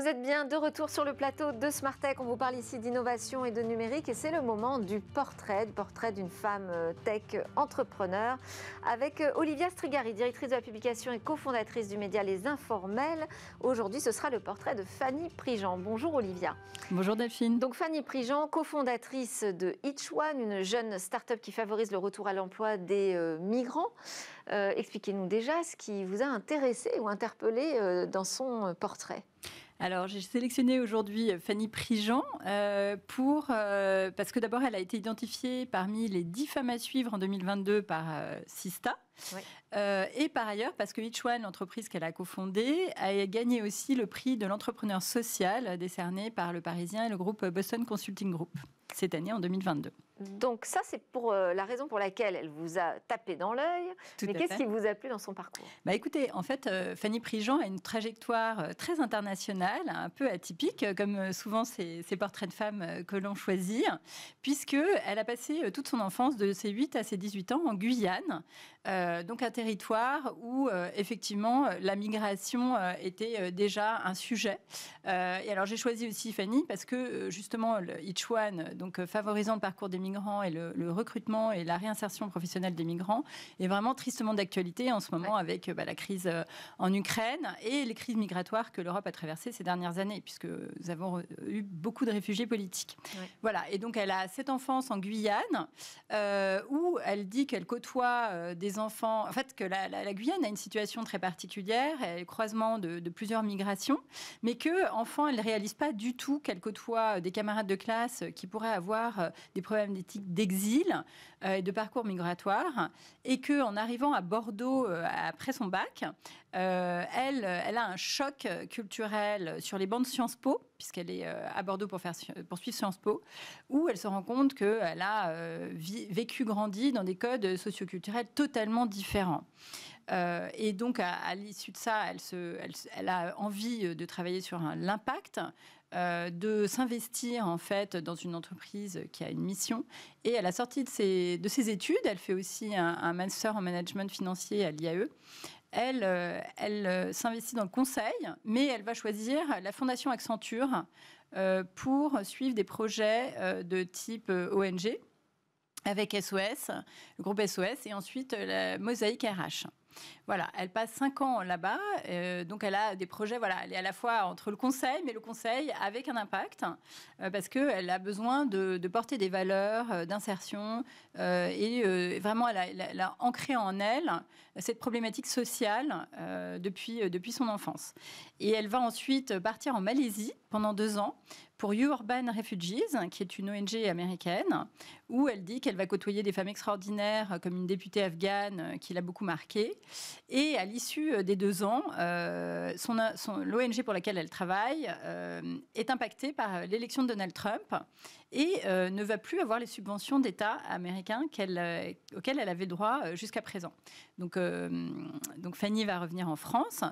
Vous êtes bien de retour sur le plateau de Tech. On vous parle ici d'innovation et de numérique et c'est le moment du portrait, du portrait d'une femme euh, tech entrepreneur avec euh, Olivia Strigari, directrice de la publication et cofondatrice du média Les Informels. Aujourd'hui, ce sera le portrait de Fanny Prigent. Bonjour Olivia. Bonjour Delphine. Donc Fanny Prigent, cofondatrice de Each One, une jeune start-up qui favorise le retour à l'emploi des euh, migrants. Expliquez-nous déjà ce qui vous a intéressé ou interpellé dans son portrait. Alors, j'ai sélectionné aujourd'hui euh, Fanny Prigent euh, pour, euh, parce que d'abord, elle a été identifiée parmi les 10 femmes à suivre en 2022 par Sista. et par ailleurs, parce que Each One, l'entreprise qu'elle a cofondée, a gagné aussi le prix de l'entrepreneur social décerné par le Parisien et le groupe Boston Consulting Group cette année en 2022. Donc ça, c'est pour euh, la raison pour laquelle elle vous a tapé dans l'œil. Mais qu'est-ce qui vous a plu dans son parcours Bah écoutez, en fait, euh, Fanny Prigent a une trajectoire euh, très internationale, un peu atypique, comme souvent ces, ces, portraits de femmes que l'on choisit, puisque elle a passé toute son enfance, de ses 8 à ses 18 ans, en Guyane, donc un territoire où effectivement la migration était déjà un sujet. et alors j'ai choisi aussi Fanny parce que justement le Ichuan, donc favorisant le parcours des migrants, et le, recrutement et la réinsertion professionnelle des migrants est vraiment tristement d'actualité en ce moment avec euh, bah, la crise euh, en Ukraine et les crises migratoires que l'Europe a traversées ces dernières années, puisque nous avons euh, eu beaucoup de réfugiés politiques. Voilà, et donc elle a cette enfance en Guyane où elle dit qu'elle côtoie des enfants, en fait que la, Guyane a une situation très particulière, elle croisement de, plusieurs migrations, mais que enfant elle ne réalise pas du tout qu'elle côtoie des camarades de classe qui pourraient avoir des problèmes d'exil euh, et de parcours migratoire, et que en arrivant à Bordeaux euh, après son bac, euh, elle, elle a un choc culturel sur les bancs de Sciences Po, puisqu'elle est à Bordeaux pour faire poursuivre Sciences Po, où elle se rend compte qu'elle a vécu, grandi dans des codes socioculturels totalement différents. et donc, à, l'issue de ça, elle, se, elle, a envie de travailler sur l'impact euh, de s'investir en fait dans une entreprise qui a une mission. Et à la sortie de ses, de ses études, elle fait aussi un, master en management financier à l'IAE. Elle, euh, elle euh, s'investit dans le conseil, mais elle va choisir la fondation Accenture pour suivre des projets de type ONG avec SOS, le groupe SOS, et ensuite la Mosaïque RH. Voilà, elle passe cinq ans là-bas, euh, donc elle a des projets, voilà, elle est à la fois entre le conseil, mais le conseil avec un impact, euh, parce qu'elle a besoin de, porter des valeurs, euh, d'insertion, et vraiment, elle a, ancré en elle cette problématique sociale depuis, depuis son enfance. Et elle va ensuite partir en Malaisie pendant deux ans pour You Urban Refugees, qui est une ONG américaine, où elle dit qu'elle va côtoyer des femmes extraordinaires, euh, comme une députée afghane euh, qui l'a beaucoup marquée. Et à l'issue euh, des deux ans, l'ONG pour laquelle elle travaille est impactée par l'élection de Donald Trump et ne va plus avoir les subventions d'État américains auxquelles elle avait droit jusqu'à présent. donc Fanny va revenir en France.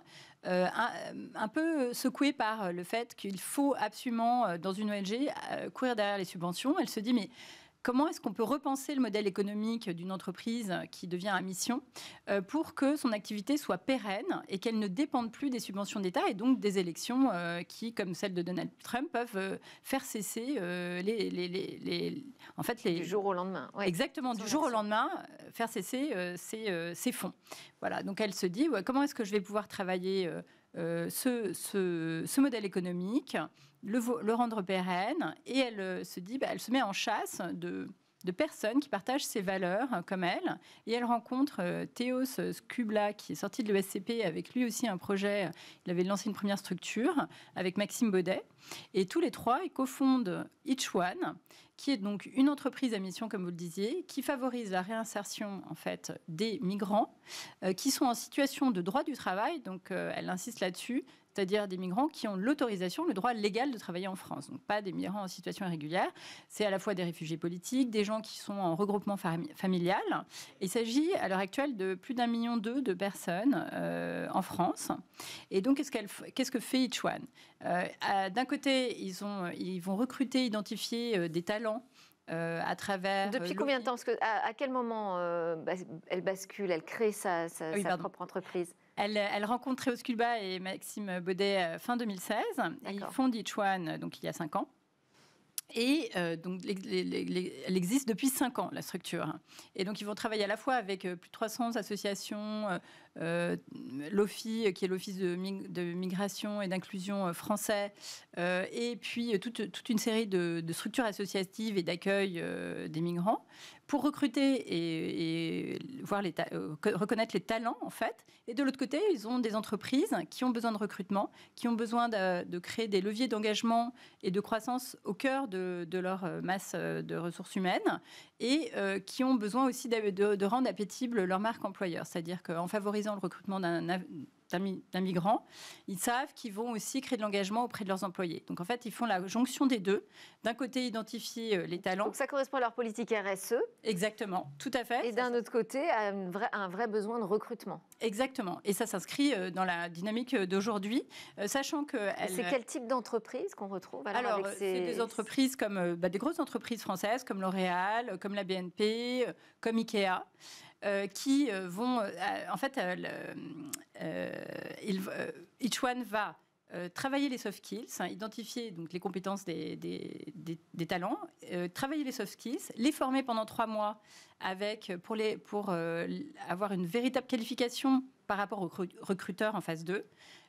Euh, un, euh, un, peu secouée par euh, le fait qu'il faut absolument, dans une ONG, courir derrière les subventions. Elle se dit, mais Comment est-ce qu'on peut repenser le modèle économique d'une entreprise qui devient à mission euh, pour que son activité soit pérenne et qu'elle ne dépende plus des subventions d'État et donc des élections euh, qui, comme celle de Donald Trump, peuvent euh, faire cesser les, les, en fait les du au lendemain. Exactement, du jour au lendemain, faire cesser ces, fonds. Voilà. Donc elle se dit comment est-ce que je vais pouvoir travailler ce, ce, ce modèle économique le, rendre pérenne et elle euh, se dit, bah, elle se met en chasse de, personnes qui partagent ses valeurs euh, comme elle. Et elle rencontre euh, Théos Kubla, qui est sorti de l'ESCP avec lui aussi un projet. Il avait lancé une première structure avec Maxime Baudet. Et tous les trois, ils cofondent Each One, qui est donc une entreprise à mission, comme vous le disiez, qui favorise la réinsertion en fait des migrants qui sont en situation de droit du travail. Donc, elle insiste là-dessus, c'est-à-dire des migrants qui ont l'autorisation, le droit légal de travailler en France. Donc pas des migrants en situation irrégulière. C'est à la fois des réfugiés politiques, des gens qui sont en regroupement familial. Il s'agit à l'heure actuelle de plus d'un million deux de personnes euh, en France. Et donc qu'est-ce, que fait Ichwan euh, D'un côté, ils vont recruter, identifier euh, des talents euh, à travers. Depuis euh, combien de temps à, quel moment euh, elle bascule, elle crée sa, propre entreprise elle, rencontre Théos et Maxime Baudet fin 2016. Et ils fondent Ichuan, donc il y a 5 ans. Et euh, donc, elle existe depuis 5 ans, la structure. Et donc, ils vont travailler à la fois avec euh, plus de 300 associations, euh, euh l'OFI, qui est l'Office de, de, migration et d'inclusion français, et puis toute, une série de, structures associatives et d'accueil des migrants, pour recruter et, voir les reconnaître les talents, en fait. Et de l'autre côté, ils ont des entreprises qui ont besoin de recrutement, qui ont besoin de, de créer des leviers d'engagement et de croissance au cœur de de, leur euh, masse euh, de ressources humaines et euh, qui ont besoin aussi de, de, rendre appétible leur marque employeur. C'est-à-dire qu'en favorisant le recrutement d'un d'un migrant, ils savent qu'ils vont aussi créer de l'engagement auprès de leurs employés. Donc en fait, ils font la jonction des deux. D'un côté, identifier euh, les talents. Donc ça correspond à leur politique RSE. Exactement, tout à fait. Et d'un autre côté, un vrai, un vrai besoin de recrutement. Exactement. Et ça s'inscrit euh, dans la dynamique euh, d'aujourd'hui, sachant que... C'est quel type d'entreprise qu'on retrouve Alors, alors c'est des entreprises comme bah, des grosses entreprises françaises, comme L'Oréal, comme la BNP, comme Ikea. Euh, qui euh, vont, euh, en fait, each one va travailler les soft skills, hein, identifier donc les compétences des, des, talents, travailler les soft skills, les former pendant trois mois avec pour, les, pour avoir une véritable qualification par rapport aux recruteurs en phase 2,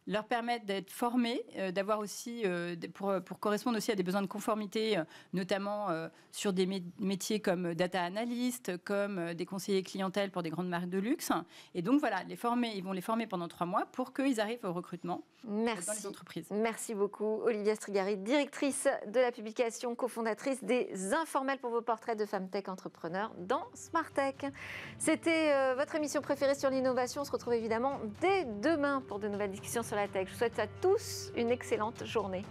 leur permettre d'être formés, euh, d'avoir aussi, euh, pour, euh, pour, correspondre aussi à des besoins de conformité, notamment sur des métiers comme data analyst, comme des conseillers clientèle pour des grandes marques de luxe. Et donc voilà, les former, ils vont les former pendant trois mois pour qu'ils arrivent au recrutement Merci. dans les entreprises. Merci beaucoup, Olivia Strigari, directrice de la publication, cofondatrice des Informels pour vos portraits de femmes tech entrepreneurs dans Smart C'était votre émission préférée sur l'innovation. On se retrouve évidemment dès demain pour de nouvelles discussions sur je vous souhaite à tous une excellente journée.